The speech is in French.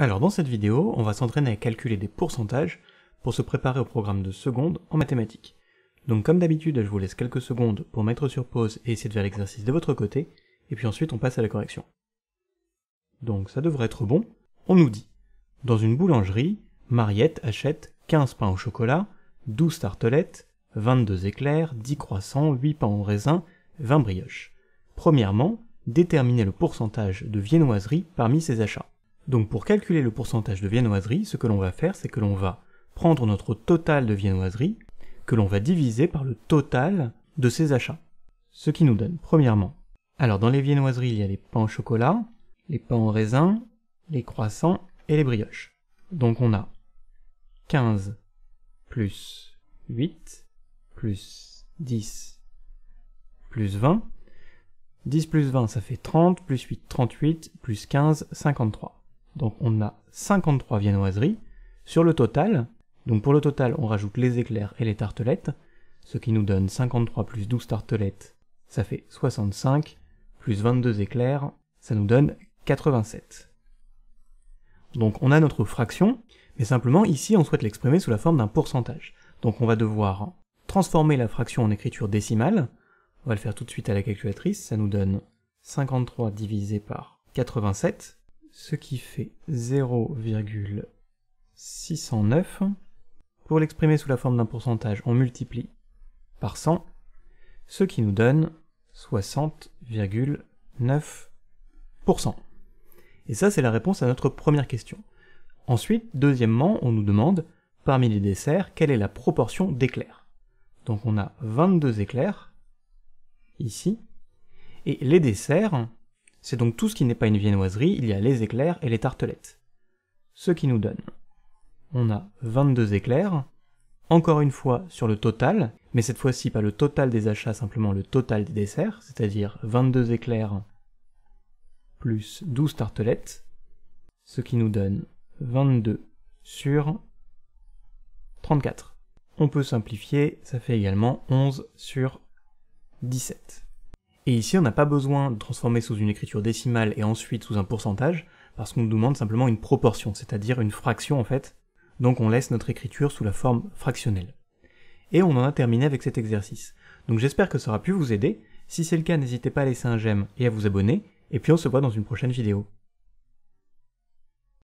Alors dans cette vidéo, on va s'entraîner à calculer des pourcentages pour se préparer au programme de seconde en mathématiques. Donc comme d'habitude, je vous laisse quelques secondes pour mettre sur pause et essayer de faire l'exercice de votre côté, et puis ensuite on passe à la correction. Donc ça devrait être bon. On nous dit, dans une boulangerie, Mariette achète 15 pains au chocolat, 12 tartelettes, 22 éclairs, 10 croissants, 8 pains au raisin, 20 brioches. Premièrement, déterminer le pourcentage de viennoiserie parmi ces achats. Donc pour calculer le pourcentage de viennoiserie, ce que l'on va faire, c'est que l'on va prendre notre total de viennoiserie, que l'on va diviser par le total de ses achats. Ce qui nous donne, premièrement, alors dans les viennoiseries, il y a les pains au chocolat, les pains au raisin, les croissants et les brioches. Donc on a 15 plus 8 plus 10 plus 20. 10 plus 20, ça fait 30, plus 8, 38, plus 15, 53. Donc on a 53 viennoiseries. Sur le total, donc pour le total, on rajoute les éclairs et les tartelettes, ce qui nous donne 53 plus 12 tartelettes, ça fait 65, plus 22 éclairs, ça nous donne 87. Donc on a notre fraction, mais simplement ici on souhaite l'exprimer sous la forme d'un pourcentage. Donc on va devoir transformer la fraction en écriture décimale, on va le faire tout de suite à la calculatrice, ça nous donne 53 divisé par 87, ce qui fait 0,609. Pour l'exprimer sous la forme d'un pourcentage, on multiplie par 100, ce qui nous donne 60,9%. Et ça, c'est la réponse à notre première question. Ensuite, deuxièmement, on nous demande, parmi les desserts, quelle est la proportion d'éclairs. Donc on a 22 éclairs, ici, et les desserts, c'est donc tout ce qui n'est pas une viennoiserie, il y a les éclairs et les tartelettes. Ce qui nous donne, on a 22 éclairs, encore une fois sur le total, mais cette fois-ci pas le total des achats, simplement le total des desserts, c'est-à-dire 22 éclairs plus 12 tartelettes, ce qui nous donne 22 sur 34. On peut simplifier, ça fait également 11 sur 17. Et ici, on n'a pas besoin de transformer sous une écriture décimale et ensuite sous un pourcentage, parce qu'on nous demande simplement une proportion, c'est-à-dire une fraction en fait, donc on laisse notre écriture sous la forme fractionnelle. Et on en a terminé avec cet exercice. Donc j'espère que ça aura pu vous aider, si c'est le cas n'hésitez pas à laisser un j'aime et à vous abonner, et puis on se voit dans une prochaine vidéo.